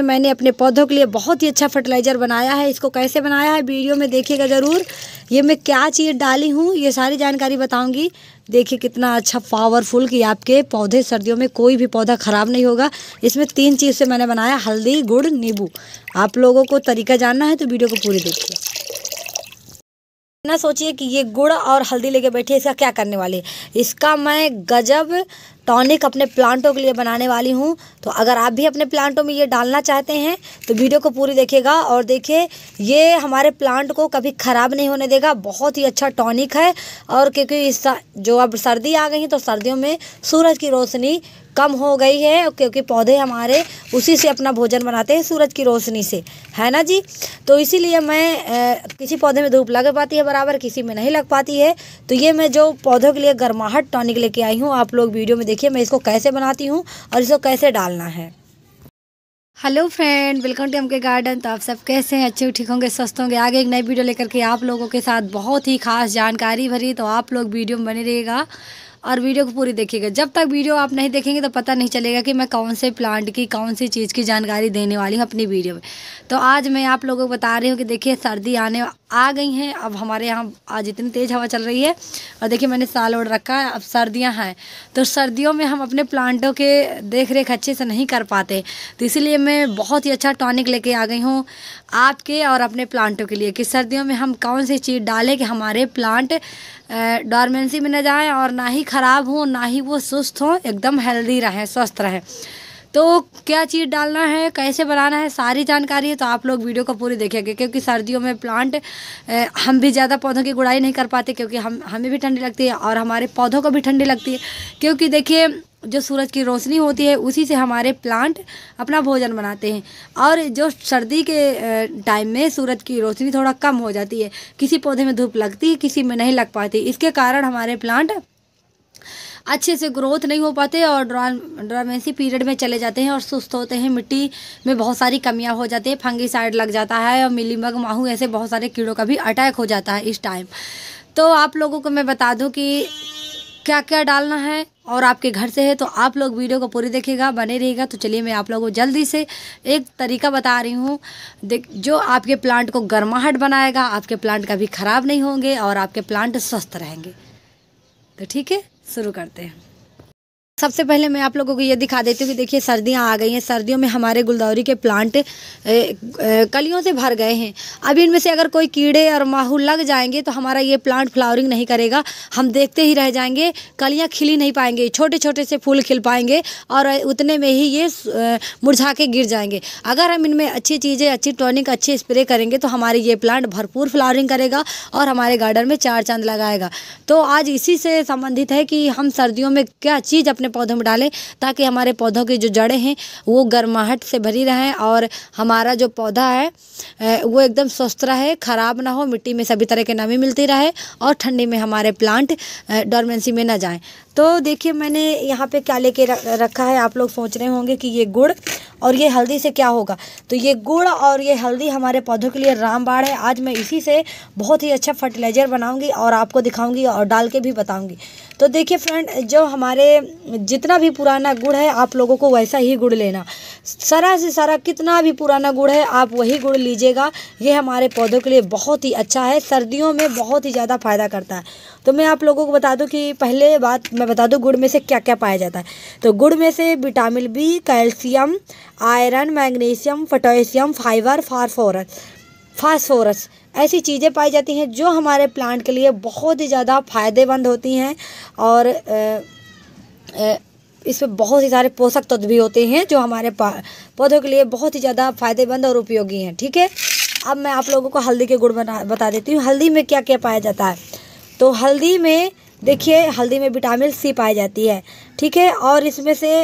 मैंने अपने पौधों के लिए बहुत ही अच्छा फर्टिलाइज़र बनाया है इसको कैसे बनाया है वीडियो में देखिएगा ज़रूर ये मैं क्या चीज़ डाली हूँ ये सारी जानकारी बताऊँगी देखिए कितना अच्छा पावरफुल कि आपके पौधे सर्दियों में कोई भी पौधा ख़राब नहीं होगा इसमें तीन चीज़ से मैंने बनाया हल्दी गुड़ नींबू आप लोगों को तरीका जानना है तो वीडियो को पूरी देखिए ना सोचिए कि ये गुड़ और हल्दी लेके है इसका क्या करने वाले इसका मैं गजब टॉनिक अपने प्लांटों के लिए बनाने वाली हूँ तो अगर आप भी अपने प्लांटों में ये डालना चाहते हैं तो वीडियो को पूरी देखिएगा और देखिए ये हमारे प्लांट को कभी ख़राब नहीं होने देगा बहुत ही अच्छा टॉनिक है और क्योंकि इस जो अब सर्दी आ गई तो सर्दियों में सूरज की रोशनी कम हो गई है क्योंकि पौधे हमारे उसी से अपना भोजन बनाते हैं सूरज की रोशनी से है ना जी तो इसीलिए मैं ए, किसी पौधे में धूप लग पाती है बराबर किसी में नहीं लग पाती है तो ये मैं जो पौधों के लिए गर्माहट टॉनिक लेके आई हूँ आप लोग वीडियो में देखिए मैं इसको कैसे बनाती हूँ और इसको कैसे डालना है हेलो फ्रेंड वेलकम टू हमके गार्डन तो आप सब कैसे हैं अच्छे ठीक होंगे स्वस्थ होंगे आगे एक नई वीडियो लेकर के आप लोगों के साथ बहुत ही खास जानकारी भरी तो आप लोग वीडियो में बने रहेगा और वीडियो को पूरी देखिएगा जब तक वीडियो आप नहीं देखेंगे तो पता नहीं चलेगा कि मैं कौन से प्लांट की कौन सी चीज़ की जानकारी देने वाली हूँ अपनी वीडियो में तो आज मैं आप लोगों को बता रही हूँ कि देखिए सर्दी आने आ गई हैं अब हमारे यहाँ आज इतनी तेज़ हवा चल रही है और देखिए मैंने साल ओढ़ रखा है अब सर्दियाँ हैं तो सर्दियों में हम अपने प्लांटों के देख रेख अच्छे से नहीं कर पाते तो इसीलिए मैं बहुत ही अच्छा टॉनिक लेके आ गई हूँ आपके और अपने प्लांटों के लिए कि सर्दियों में हम कौन सी चीज़ डालें कि हमारे प्लांट डॉर्मेंसी में न जाएँ और ना ही ख़राब हों ना ही वो सुस्त हों एकदम हेल्दी रहें स्वस्थ रहें तो क्या चीज़ डालना है कैसे बनाना है सारी जानकारी है तो आप लोग वीडियो को पूरी देखेंगे क्योंकि सर्दियों में प्लांट हम भी ज़्यादा पौधों की गुड़ाई नहीं कर पाते क्योंकि हम हमें भी ठंडी लगती है और हमारे पौधों को भी ठंडी लगती है क्योंकि देखिए जो सूरज की रोशनी होती है उसी से हमारे प्लांट अपना भोजन बनाते हैं और जो सर्दी के टाइम में सूरज की रोशनी थोड़ा कम हो जाती है किसी पौधे में धूप लगती है किसी में नहीं लग पाती इसके कारण हमारे प्लांट अच्छे से ग्रोथ नहीं हो पाते और ड्रान ड्रामेसी पीरियड में चले जाते हैं और सुस्त होते हैं मिट्टी में बहुत सारी कमियाँ हो जाती है फंगी साइड लग जाता है और मिलीमग माहू ऐसे बहुत सारे कीड़ों का भी अटैक हो जाता है इस टाइम तो आप लोगों को मैं बता दूँ कि क्या क्या डालना है और आपके घर से है तो आप लोग वीडियो को पूरी देखेगा बने रहेगा तो चलिए मैं आप लोगों को जल्दी से एक तरीका बता रही हूँ जो आपके प्लांट को गर्माहट बनाएगा आपके प्लांट कभी ख़राब नहीं होंगे और आपके प्लांट स्वस्थ रहेंगे तो ठीक है शुरू करते हैं सबसे पहले मैं आप लोगों को ये दिखा देती हूँ कि देखिए सर्दियाँ आ गई हैं सर्दियों में हमारे गुलदौरी के प्लांट ए, ए, कलियों से भर गए हैं अभी इनमें से अगर कोई कीड़े और माहू लग जाएंगे तो हमारा ये प्लांट फ्लावरिंग नहीं करेगा हम देखते ही रह जाएंगे कलियाँ खिली नहीं पाएंगे छोटे छोटे से फूल खिल पाएंगे और उतने में ही ये मुरझा के गिर जाएंगे अगर हम इनमें अच्छी चीज़ें अच्छी टॉनिक अच्छे स्प्रे करेंगे तो हमारे ये प्लांट भरपूर फ्लावरिंग करेगा और हमारे गार्डन में चार चांद लगाएगा तो आज इसी से संबंधित है कि हम सर्दियों में क्या चीज़ अपने पौधों में डालें ताकि हमारे पौधों की जो जड़ें हैं वो गर्माहट से भरी रहें और हमारा जो पौधा है वो एकदम स्वस्थ रहे ख़राब ना हो मिट्टी में सभी तरह के नमी मिलती रहे और ठंडी में हमारे प्लांट डॉर्मेंसी में ना जाए तो देखिए मैंने यहाँ पे क्या लेके रखा है आप लोग सोच रहे होंगे कि ये गुड़ और ये हल्दी से क्या होगा तो ये गुड़ और ये हल्दी हमारे पौधों के लिए रामबाड़ है आज मैं इसी से बहुत ही अच्छा फर्टिलाइज़र बनाऊंगी और आपको दिखाऊंगी और डाल के भी बताऊंगी तो देखिए फ्रेंड जो हमारे जितना भी पुराना गुड़ है आप लोगों को वैसा ही गुड़ लेना सारा से सारा कितना भी पुराना गुड़ है आप वही गुड़ लीजिएगा ये हमारे पौधों के लिए बहुत ही अच्छा है सर्दियों में बहुत ही ज़्यादा फ़ायदा करता है तो मैं आप लोगों को बता दूँ कि पहले बात मैं बता दूँ गुड़ में से क्या क्या पाया जाता है तो गुड़ में से vitamin B calcium iron magnesium potassium fibre phosphorus phosphorus ऐसी चीज़ें पाई जाती हैं जो हमारे प्लांट के लिए बहुत ही ज़्यादा फ़ायदेमंद होती हैं और इसमें बहुत ही सारे पोषक तत्व भी होते हैं जो हमारे पौधों के लिए बहुत ही ज़्यादा फ़ायदेमंद और उपयोगी हैं ठीक है अब मैं आप लोगों को हल्दी के गुड़ बना बता देती हूँ हल्दी में क्या क्या पाया जाता है तो हल्दी में देखिए हल्दी में विटामिन सी पाई जाती है ठीक है और इसमें से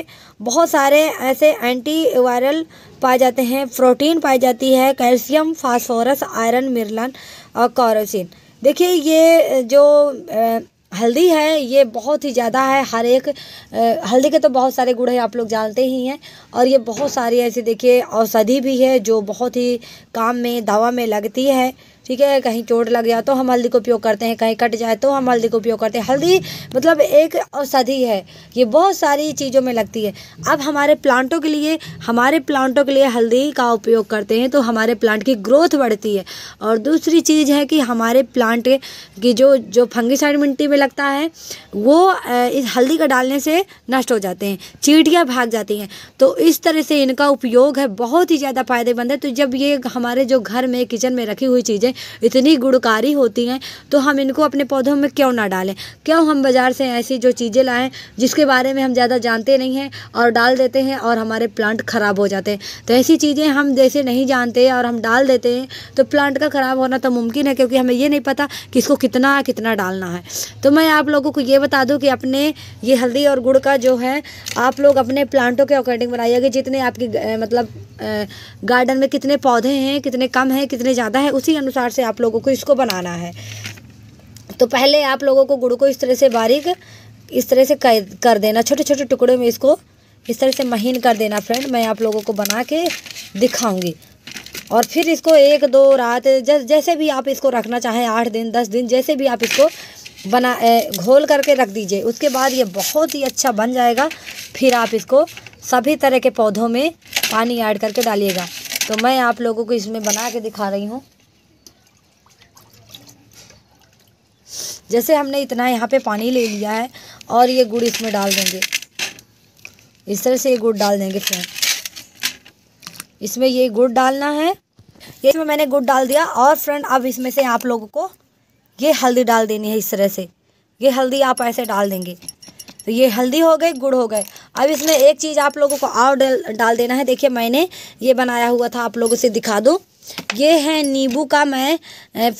बहुत सारे ऐसे एंटी वायरल पाए जाते हैं प्रोटीन पाई जाती है कैल्शियम फास्फोरस आयरन मिर्लन और कैरोसिन देखिए ये जो ए, हल्दी है ये बहुत ही ज़्यादा है हर एक हल्दी के तो बहुत सारे गुण हैं आप लोग जानते ही हैं और ये बहुत सारी ऐसी देखिए औषधि भी है जो बहुत ही काम में दवा में लगती है ठीक है कहीं चोट लग जाए तो हम हल्दी का उपयोग करते हैं कहीं कट जाए तो हम हल्दी का उपयोग करते हैं हल्दी मतलब एक औषधि है ये बहुत सारी चीज़ों में लगती है अब हमारे प्लांटों के लिए हमारे प्लांटों के लिए हल्दी का उपयोग करते हैं तो हमारे प्लांट की ग्रोथ बढ़ती है और दूसरी चीज़ है कि हमारे प्लांट की जो जो फंगिसाइड मिट्टी में लगता है वो इस हल्दी का डालने से नष्ट हो जाते हैं चीटियाँ भाग जाती हैं तो इस तरह से इनका उपयोग है बहुत ही ज़्यादा फ़ायदेमंद है तो जब ये हमारे जो घर में किचन में रखी हुई चीज़ें इतनी गुड़कारी होती हैं तो हम इनको अपने पौधों में क्यों ना डालें क्यों हम बाज़ार से ऐसी जो चीज़ें लाएँ जिसके बारे में हम ज़्यादा जानते नहीं हैं और डाल देते हैं और हमारे प्लांट ख़राब हो जाते हैं तो ऐसी चीज़ें हम जैसे नहीं जानते और हम डाल देते हैं तो प्लांट का ख़राब होना तो मुमकिन है क्योंकि हमें ये नहीं पता कि इसको कितना कितना डालना है तो मैं आप लोगों को ये बता दूँ कि अपने ये हल्दी और गुड़ का जो है आप लोग अपने प्लांटों के अकॉर्डिंग बनाइएगा जितने आपके मतलब गार्डन में कितने पौधे हैं कितने कम हैं कितने ज़्यादा है उसी अनुसार प्रकार से आप लोगों को इसको बनाना है तो पहले आप लोगों को गुड़ को इस तरह से बारीक इस तरह से कर देना छोटे छोटे टुकड़े में इसको इस तरह से महीन कर देना फ्रेंड मैं आप लोगों को बना के दिखाऊंगी और फिर इसको एक दो रात जैसे भी आप इसको रखना चाहें आठ दिन दस दिन जैसे भी आप इसको बना घोल करके रख दीजिए उसके बाद ये बहुत ही अच्छा बन जाएगा फिर आप इसको सभी तरह के पौधों में पानी ऐड करके डालिएगा तो मैं आप लोगों को इसमें बना के दिखा रही हूँ जैसे हमने इतना यहाँ पे पानी ले लिया है और ये गुड़ इसमें डाल देंगे इस तरह से ये गुड़ डाल देंगे फ्रेंड इसमें ये गुड़ डालना है ये इसमें मैंने गुड़ डाल दिया और फ्रेंड अब इसमें से आप लोगों को ये हल्दी डाल देनी है इस तरह से ये हल्दी आप ऐसे डाल देंगे तो ये हल्दी हो गई गुड़ हो गए अब इसमें एक चीज़ आप लोगों को और डाल देना है देखिए मैंने ये बनाया हुआ था आप लोगों से दिखा दूँ ये है नींबू का मैं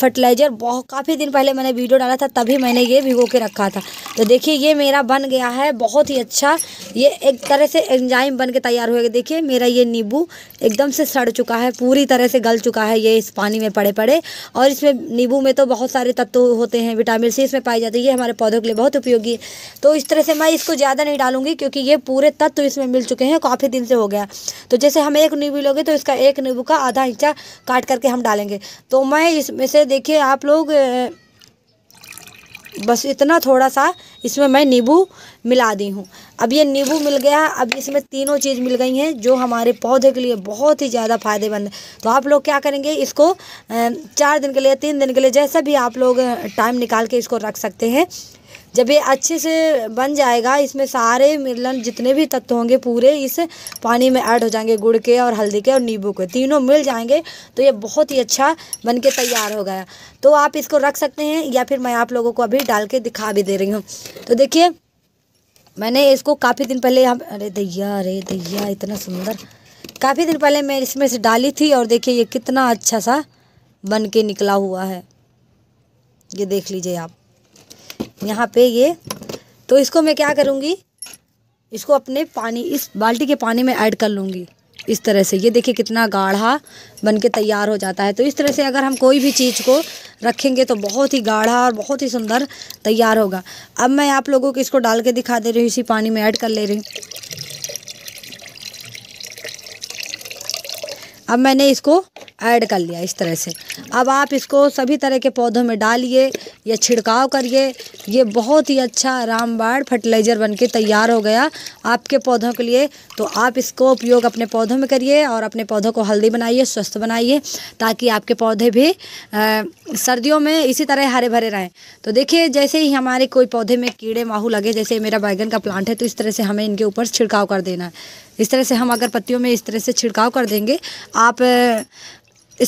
फर्टिलाइज़र बहुत काफ़ी दिन पहले मैंने वीडियो डाला था तभी मैंने ये भिगो के रखा था तो देखिए ये मेरा बन गया है बहुत ही अच्छा ये एक तरह से एंजाइम बन के तैयार हुएगा देखिए मेरा ये नींबू एकदम से सड़ चुका है पूरी तरह से गल चुका है ये इस पानी में पड़े पड़े और इसमें नींबू में तो बहुत सारे तत्व होते हैं विटामिन सी इसमें पाई जाती है ये हमारे पौधों के लिए बहुत उपयोगी है तो इस तरह से मैं इसको ज़्यादा नहीं डालूंगी क्योंकि ये पूरे तत्व इसमें मिल चुके हैं काफ़ी दिन से हो गया तो जैसे हम एक नींबू लोगे तो इसका एक नींबू का आधा इंचा काट करके हम डालेंगे तो मैं इसमें से देखिए आप लोग बस इतना थोड़ा सा इसमें मैं नींबू मिला दी हूँ अब ये नींबू मिल गया अब इसमें तीनों चीज़ मिल गई हैं जो हमारे पौधे के लिए बहुत ही ज़्यादा फायदेमंद है तो आप लोग क्या करेंगे इसको चार दिन के लिए तीन दिन के लिए जैसा भी आप लोग टाइम निकाल के इसको रख सकते हैं जब ये अच्छे से बन जाएगा इसमें सारे मिलन जितने भी तत्व होंगे पूरे इस पानी में ऐड हो जाएंगे गुड़ के और हल्दी के और नींबू के तीनों मिल जाएंगे तो ये बहुत ही अच्छा बन के तैयार हो गया तो आप इसको रख सकते हैं या फिर मैं आप लोगों को अभी डाल के दिखा भी दे रही हूँ तो देखिए मैंने इसको काफ़ी दिन पहले यहाँ अरे दैया अरे दैया इतना सुंदर काफ़ी दिन पहले मैं इसमें से डाली थी और देखिए ये कितना अच्छा सा बन के निकला हुआ है ये देख लीजिए आप यहाँ पे ये तो इसको मैं क्या करूँगी इसको अपने पानी इस बाल्टी के पानी में ऐड कर लूँगी इस तरह से ये देखिए कितना गाढ़ा बन के तैयार हो जाता है तो इस तरह से अगर हम कोई भी चीज़ को रखेंगे तो बहुत ही गाढ़ा और बहुत ही सुंदर तैयार होगा अब मैं आप लोगों को इसको डाल के दिखा दे रही हूँ इसी पानी में ऐड कर ले रही हूँ अब मैंने इसको ऐड कर लिया इस तरह से अब आप इसको सभी तरह के पौधों में डालिए या छिड़काव करिए ये बहुत ही अच्छा रामबाड़ फर्टिलाइज़र बनके तैयार हो गया आपके पौधों के लिए तो आप इसको उपयोग अपने पौधों में करिए और अपने पौधों को हल्दी बनाइए स्वस्थ बनाइए ताकि आपके पौधे भी आ, सर्दियों में इसी तरह हरे भरे रहें तो देखिए जैसे ही हमारे कोई पौधे में कीड़े माहू लगे जैसे मेरा बैगन का प्लांट है तो इस तरह से हमें इनके ऊपर छिड़काव कर देना है इस तरह से हम अगर पत्तियों में इस तरह से छिड़काव कर देंगे आप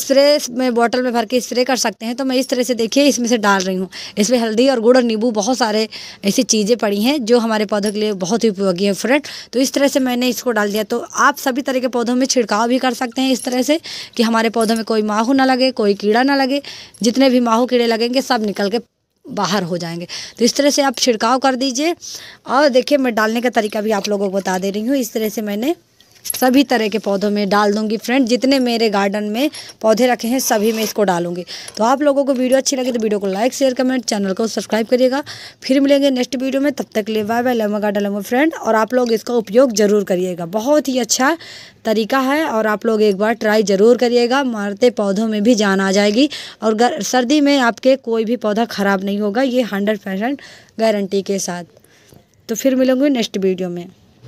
स्प्रे में बॉटल में भर के स्प्रे कर सकते हैं तो मैं इस तरह से देखिए इसमें से डाल रही हूँ इसमें हल्दी और गुड़ और नींबू बहुत सारे ऐसी चीज़ें पड़ी हैं जो हमारे पौधों के लिए बहुत ही उपयोगी है फ्रेंड तो इस तरह से मैंने इसको डाल दिया तो आप सभी तरह के पौधों में छिड़काव भी कर सकते हैं इस तरह से कि हमारे पौधों में कोई माहू ना लगे कोई कीड़ा ना लगे जितने भी माहू कीड़े लगेंगे सब निकल के बाहर हो जाएंगे तो इस तरह से आप छिड़काव कर दीजिए और देखिए मैं डालने का तरीका भी आप लोगों को बता दे रही हूँ इस तरह से मैंने सभी तरह के पौधों में डाल दूंगी फ्रेंड जितने मेरे गार्डन में पौधे रखे हैं सभी में इसको डालूंगी तो आप लोगों को वीडियो अच्छी लगी तो वीडियो को लाइक शेयर कमेंट चैनल को सब्सक्राइब करिएगा फिर मिलेंगे नेक्स्ट वीडियो में तब तक लिए बाय बाय लम्बा गार्डन लम्बा फ्रेंड और आप लोग इसका उपयोग ज़रूर करिएगा बहुत ही अच्छा तरीका है और आप लोग एक बार ट्राई ज़रूर करिएगा मारते पौधों में भी जान आ जाएगी और सर्दी में आपके कोई भी पौधा ख़राब नहीं होगा ये हंड्रेड गारंटी के साथ तो फिर मिलूंगी नेक्स्ट वीडियो में